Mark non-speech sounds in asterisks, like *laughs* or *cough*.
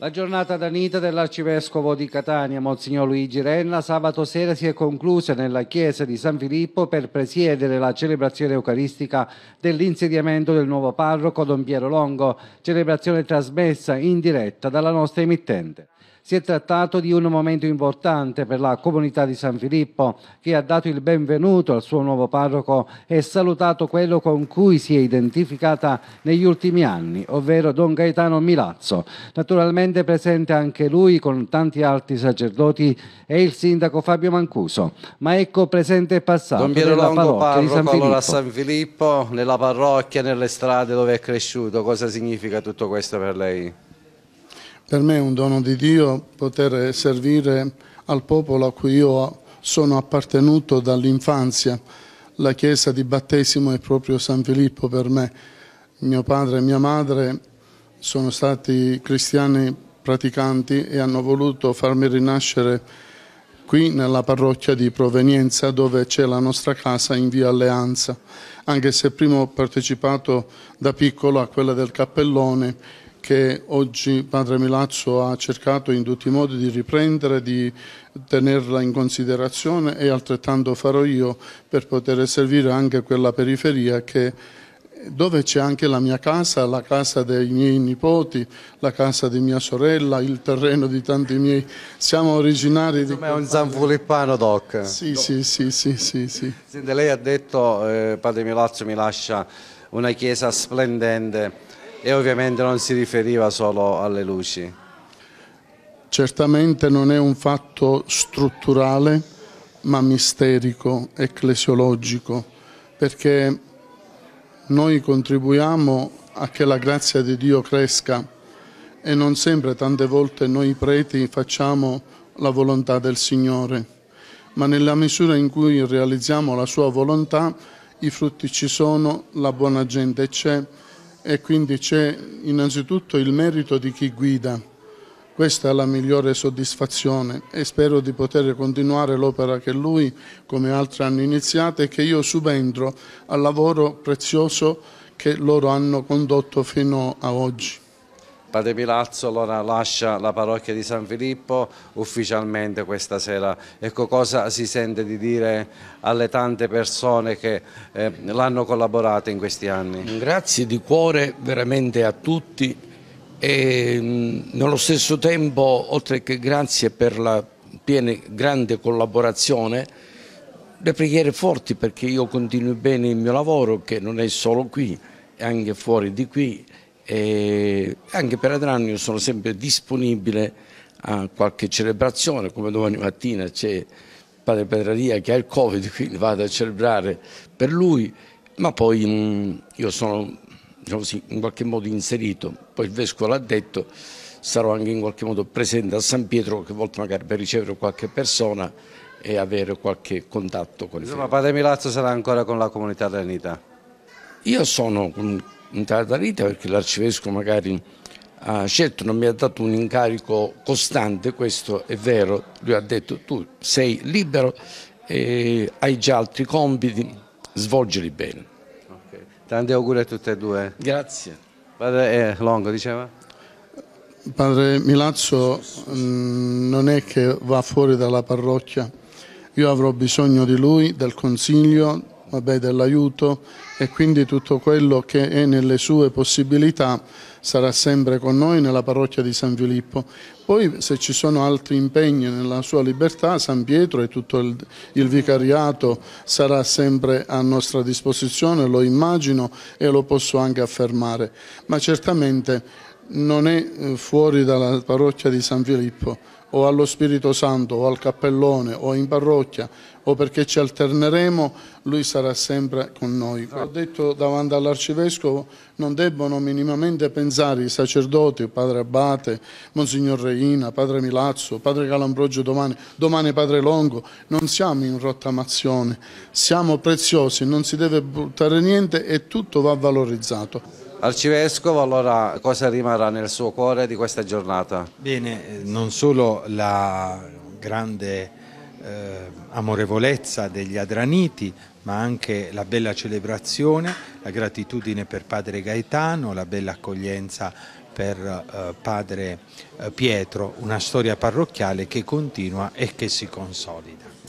La giornata d'anita dell'arcivescovo di Catania, Monsignor Luigi Renna, sabato sera si è conclusa nella chiesa di San Filippo per presiedere la celebrazione eucaristica dell'insediamento del nuovo parroco Don Piero Longo, celebrazione trasmessa in diretta dalla nostra emittente. Si è trattato di un momento importante per la comunità di San Filippo, che ha dato il benvenuto al suo nuovo parroco e salutato quello con cui si è identificata negli ultimi anni, ovvero Don Gaetano Milazzo. Naturalmente presente anche lui con tanti altri sacerdoti e il sindaco Fabio Mancuso. Ma ecco presente e passato Don Piero nella parrocchia parroco, di San Filippo. Allora San Filippo, nella parrocchia, nelle strade dove è cresciuto. Cosa significa tutto questo per lei? Per me è un dono di Dio poter servire al popolo a cui io sono appartenuto dall'infanzia. La chiesa di battesimo è proprio San Filippo per me. Mio padre e mia madre sono stati cristiani praticanti e hanno voluto farmi rinascere qui nella parrocchia di provenienza dove c'è la nostra casa in via Alleanza, anche se prima ho partecipato da piccolo a quella del cappellone che oggi Padre Milazzo ha cercato in tutti i modi di riprendere, di tenerla in considerazione e altrettanto farò io per poter servire anche quella periferia che, dove c'è anche la mia casa, la casa dei miei nipoti, la casa di mia sorella, il terreno di tanti miei. Siamo originari di... Come un zanfilippano doc. Sì, doc. sì, sì, sì, sì, sì. Sente, lei ha detto, eh, Padre Milazzo mi lascia una chiesa splendente e ovviamente non si riferiva solo alle luci. Certamente non è un fatto strutturale ma misterico, ecclesiologico, perché noi contribuiamo a che la grazia di Dio cresca e non sempre tante volte noi preti facciamo la volontà del Signore, ma nella misura in cui realizziamo la sua volontà i frutti ci sono, la buona gente c'è, e quindi c'è innanzitutto il merito di chi guida. Questa è la migliore soddisfazione e spero di poter continuare l'opera che lui come altri hanno iniziato e che io subentro al lavoro prezioso che loro hanno condotto fino a oggi. Padre Pilazzo allora lascia la parrocchia di San Filippo ufficialmente questa sera. Ecco cosa si sente di dire alle tante persone che eh, l'hanno collaborata in questi anni. Grazie di cuore veramente a tutti e mh, mm, nello stesso tempo oltre che grazie per la piena grande collaborazione le preghiere forti perché io continui bene il mio lavoro che non è solo qui, è anche fuori di qui e anche per Adrano sono sempre disponibile a qualche celebrazione, come domani mattina c'è padre Pedraria che ha il Covid, *laughs* quindi vado a celebrare per lui, ma poi mh, mm, io sono diciamo così, in qualche modo inserito, poi il Vescovo l'ha detto, sarò anche in qualche modo presente a San Pietro qualche volta magari per ricevere qualche persona e avere qualche contatto con il Insomma, Padre Milazzo sarà ancora con la comunità dell'Unità. Io sono in tarda vita perché l'arcivescovo magari ha scelto, non mi ha dato un incarico costante, questo è vero, lui ha detto tu sei libero, e hai già altri compiti, svolgili bene. Okay. Tanti auguri a tutte e due. Grazie. Padre eh, Longo diceva? Padre Milazzo mh, mm, non è che va fuori dalla parrocchia, io avrò bisogno di lui, del consiglio, vabbè, dell'aiuto e quindi tutto quello che è nelle sue possibilità sarà sempre con noi nella parrocchia di San Filippo. Poi se ci sono altri impegni nella sua libertà, San Pietro e tutto il, il vicariato sarà sempre a nostra disposizione, lo immagino e lo posso anche affermare, ma certamente non è eh, fuori dalla parrocchia di San Filippo o allo Spirito Santo o al cappellone o in parrocchia o perché ci alterneremo, lui sarà sempre con noi. Ho detto davanti all'arcivescovo non debbono minimamente pensare i sacerdoti, padre Abate, Monsignor Reina, padre Milazzo, padre Calambrogio domani, domani padre Longo, non siamo in rottamazione, siamo preziosi, non si deve buttare niente e tutto va valorizzato. Arcivescovo, allora cosa rimarrà nel suo cuore di questa giornata? Bene, eh, non solo la grande eh, amorevolezza degli Adraniti, ma anche la bella celebrazione, la gratitudine per Padre Gaetano, la bella accoglienza per eh, Padre eh, Pietro, una storia parrocchiale che continua e che si consolida.